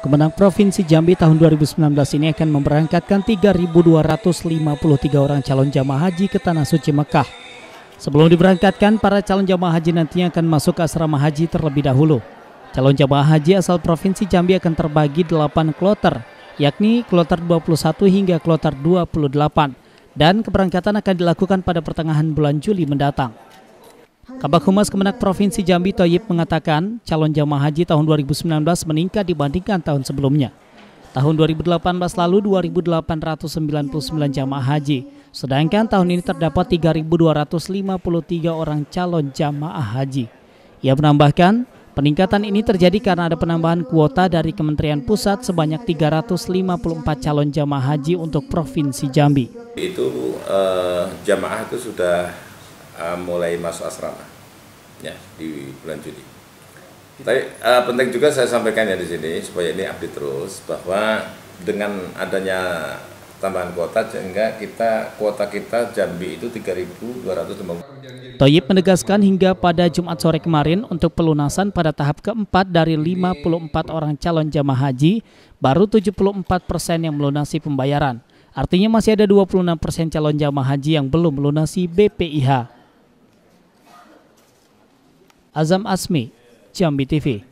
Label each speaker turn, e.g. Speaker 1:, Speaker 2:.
Speaker 1: Kemenang Provinsi Jambi tahun 2019 ini akan memberangkatkan 3.253 orang calon jamaah haji ke Tanah Suci Mekah. Sebelum diberangkatkan, para calon jamaah haji nantinya akan masuk ke asrama haji terlebih dahulu. Calon jamaah haji asal Provinsi Jambi akan terbagi 8 kloter, yakni kloter 21 hingga kloter 28. Dan keberangkatan akan dilakukan pada pertengahan bulan Juli mendatang. Kabak Humas Kemenak Provinsi Jambi Toyib mengatakan calon jamaah haji tahun 2019 meningkat dibandingkan tahun sebelumnya. Tahun 2018 lalu 2.899 jamaah haji, sedangkan tahun ini terdapat 3.253 orang calon jamaah haji. Ia menambahkan, peningkatan ini terjadi karena ada penambahan kuota dari Kementerian Pusat sebanyak 354 calon jamaah haji untuk Provinsi Jambi.
Speaker 2: Itu eh, jamaah itu sudah uh, mulai masuk asrama ya di bulan Juli. Tapi uh, penting juga saya sampaikan ya di sini supaya ini update terus bahwa dengan adanya tambahan kuota sehingga kita kuota kita Jambi itu 3.250.
Speaker 1: Toyib menegaskan hingga pada Jumat sore kemarin untuk pelunasan pada tahap keempat dari 54 orang calon jamaah haji baru 74 persen yang melunasi pembayaran. Artinya masih ada 26 persen calon jamaah haji yang belum melunasi BPIH. Azam Asmi, Jambi TV.